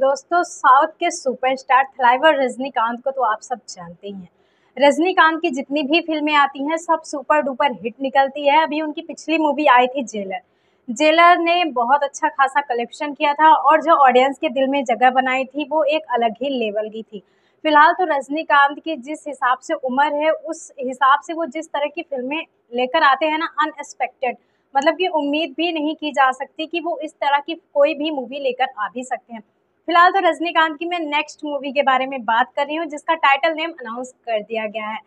दोस्तों साउथ के सुपरस्टार थलाइवर रजनीकांत को तो आप सब जानते ही हैं रजनीकांत की जितनी भी फिल्में आती हैं सब सुपर डुपर हिट निकलती है अभी उनकी पिछली मूवी आई थी जेलर जेलर ने बहुत अच्छा खासा कलेक्शन किया था और जो ऑडियंस के दिल में जगह बनाई थी वो एक अलग ही लेवल की थी फिलहाल तो रजनीकांत की जिस हिसाब से उम्र है उस हिसाब से वो जिस तरह की फिल्में लेकर आते हैं ना अनएक्सपेक्टेड मतलब कि उम्मीद भी नहीं की जा सकती कि वो इस तरह की कोई भी मूवी लेकर आ भी सकते हैं फिलहाल तो रजनीकांत की मैं नेक्स्ट मूवी के बारे में बात कर रही हूँ जिसका टाइटल नेम अनाउंस कर दिया गया है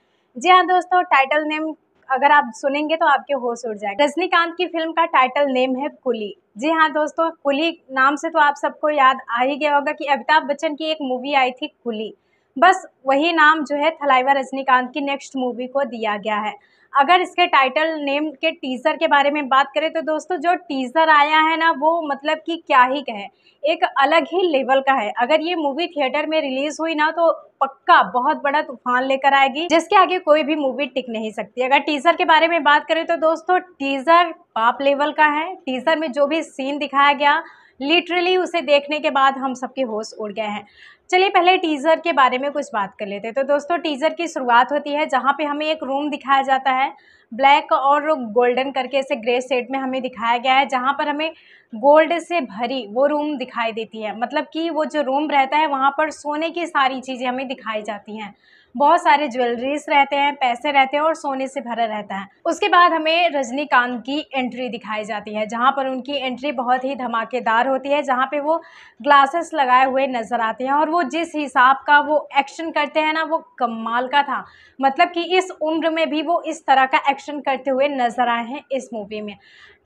जी हाँ दोस्तों टाइटल नेम अगर आप सुनेंगे तो आपके होश उड़ जाएगा रजनीकांत की फिल्म का टाइटल नेम है कुली जी हाँ दोस्तों कुली नाम से तो आप सबको याद आ ही गया होगा कि अमिताभ बच्चन की एक मूवी आई थी कुली बस वही नाम जो है थलाइवा रजनीकांत की नेक्स्ट मूवी को दिया गया है अगर इसके टाइटल नेम के टीज़र के बारे में बात करें तो दोस्तों जो टीज़र आया है ना वो मतलब कि क्या ही कहें एक अलग ही लेवल का है अगर ये मूवी थिएटर में रिलीज़ हुई ना तो पक्का बहुत बड़ा तूफान लेकर आएगी जिसके आगे कोई भी मूवी टिक नहीं सकती अगर टीज़र के बारे में बात करें तो दोस्तों टीज़र पाप लेवल का है टीज़र में जो भी सीन दिखाया गया लिटरली उसे देखने के बाद हम सबके होश उड़ गए हैं चलिए पहले टीज़र के बारे में कुछ बात कर लेते हैं तो दोस्तों टीज़र की शुरुआत होती है जहाँ पे हमें एक रूम दिखाया जाता है ब्लैक और गोल्डन करके ऐसे ग्रे सेट में हमें दिखाया गया है जहाँ पर हमें गोल्ड से भरी वो रूम दिखाई देती है मतलब कि वो जो रूम रहता है वहाँ पर सोने की सारी चीज़ें हमें दिखाई जाती हैं बहुत सारे ज्वेलरीज रहते हैं पैसे रहते हैं और सोने से भरा रहता है उसके बाद हमें रजनीकांत की एंट्री दिखाई जाती है जहाँ पर उनकी एंट्री बहुत ही धमाकेदार होती है जहाँ पे वो ग्लासेस लगाए हुए नज़र आते हैं और वो जिस हिसाब का वो एक्शन करते हैं ना वो कमाल का था मतलब कि इस उम्र में भी वो इस तरह का एक्शन करते हुए नज़र आए हैं इस मूवी में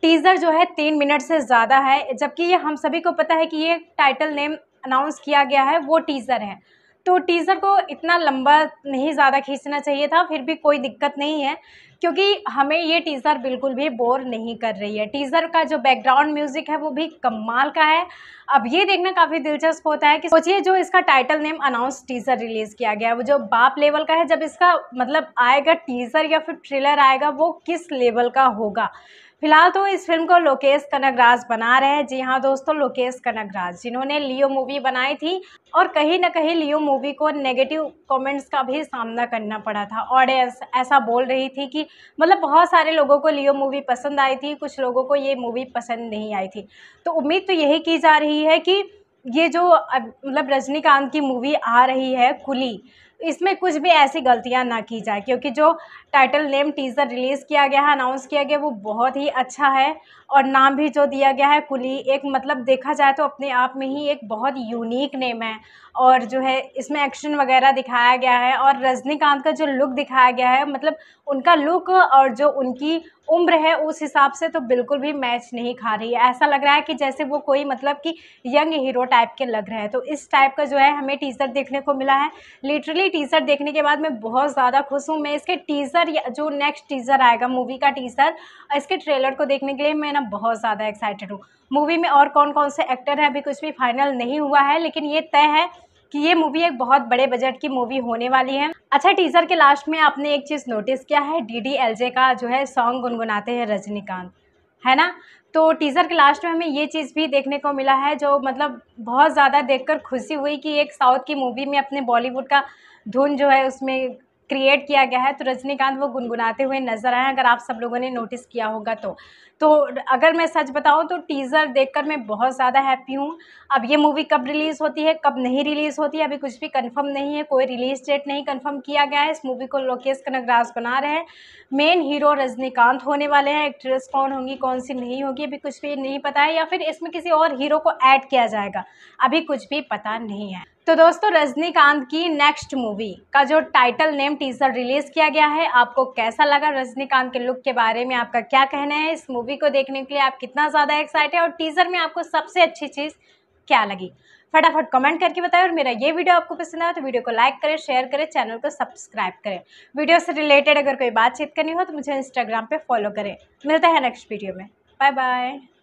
टीज़र जो है तीन मिनट से ज़्यादा है जबकि ये हम सभी को पता है कि ये टाइटल नेम अनाउंस किया गया है वो टीज़र है तो टीज़र को इतना लंबा नहीं ज़्यादा खींचना चाहिए था फिर भी कोई दिक्कत नहीं है क्योंकि हमें ये टीज़र बिल्कुल भी बोर नहीं कर रही है टीज़र का जो बैकग्राउंड म्यूज़िक है वो भी कमाल का है अब ये देखना काफ़ी दिलचस्प होता है कि सोचिए जो इसका title name announce teaser release किया गया है वो जो बाप लेवल का है जब इसका मतलब आएगा टीज़र या फिर ट्रेलर आएगा वो किस लेवल का होगा फिलहाल तो इस फिल्म को लोकेश कनगराज बना रहे हैं जी हाँ दोस्तों लोकेश कनगराज जिन्होंने लियो मूवी बनाई थी और कहीं ना कहीं लियो मूवी को नेगेटिव कमेंट्स का भी सामना करना पड़ा था ऑडियंस ऐसा बोल रही थी कि थी मतलब बहुत सारे लोगों को लियो मूवी पसंद आई थी कुछ लोगों को ये मूवी पसंद नहीं आई थी तो उम्मीद तो यही की जा रही है कि ये जो मतलब रजनीकांत की मूवी आ रही है कुली इसमें कुछ भी ऐसी गलतियां ना की जाए क्योंकि जो टाइटल नेम टीज़र रिलीज़ किया गया है अनाउंस किया गया वो बहुत ही अच्छा है और नाम भी जो दिया गया है कुली एक मतलब देखा जाए तो अपने आप में ही एक बहुत यूनिक नेम है और जो है इसमें एक्शन वगैरह दिखाया गया है और रजनीकांत का जो लुक दिखाया गया है मतलब उनका लुक और जो उनकी उम्र है उस हिसाब से तो बिल्कुल भी मैच नहीं खा रही है ऐसा लग रहा है कि जैसे वो कोई मतलब कि यंग हीरो टाइप के लग रहे हैं तो इस टाइप का जो है हमें टीज़र देखने को मिला है लिटरली टीज़र देखने के बाद मैं बहुत ज़्यादा खुश हूँ मैं इसके टीज़र जो नेक्स्ट टीज़र आएगा मूवी का टीज़र इसके ट्रेलर को देखने के लिए मैं ना बहुत ज़्यादा एक्साइटेड हूँ मूवी में और कौन कौन से एक्टर हैं अभी कुछ भी फाइनल नहीं हुआ है लेकिन ये तय है कि ये मूवी एक बहुत बड़े बजट की मूवी होने वाली है अच्छा टीज़र के लास्ट में आपने एक चीज़ नोटिस किया है डी डी का जो है सॉन्ग गुनगुनाते हैं रजनीकांत है ना तो टीज़र के लास्ट में हमें ये चीज़ भी देखने को मिला है जो मतलब बहुत ज़्यादा देखकर खुशी हुई कि एक साउथ की मूवी में अपने बॉलीवुड का धुन जो है उसमें क्रिएट किया गया है तो रजनीकांत वो गुनगुनाते हुए नजर आए अगर आप सब लोगों ने नोटिस किया होगा तो तो अगर मैं सच बताऊं तो टीज़र देखकर मैं बहुत ज़्यादा हैप्पी हूँ अब ये मूवी कब रिलीज़ होती है कब नहीं रिलीज़ होती है अभी कुछ भी कंफर्म नहीं है कोई रिलीज़ डेट नहीं कंफर्म किया गया है इस मूवी को लोकेश कनगराज बना रहे हैं मेन हीरो रजनीकांत होने वाले हैं एक्ट्रेस कौन होंगी कौन सी नहीं होगी अभी कुछ भी नहीं पता है या फिर इसमें किसी और हीरो को ऐड किया जाएगा अभी कुछ भी पता नहीं है तो दोस्तों रजनीकांत की नेक्स्ट मूवी का जो टाइटल नेम टीजर रिलीज किया गया है आपको कैसा लगा रजनीकांत के लुक के बारे में आपका क्या कहना है इस मूवी को देखने के लिए आप कितना ज़्यादा एक्साइटेड और टीजर में आपको सबसे अच्छी चीज़ क्या लगी फटाफट कमेंट करके बताएं और मेरा ये वीडियो आपको पसंद आया तो वीडियो को लाइक करें शेयर करें चैनल को सब्सक्राइब करें वीडियो से रिलेटेड अगर कोई बातचीत करनी हो तो मुझे इंस्टाग्राम पे फॉलो करें मिलता है नेक्स्ट वीडियो में बाय बाय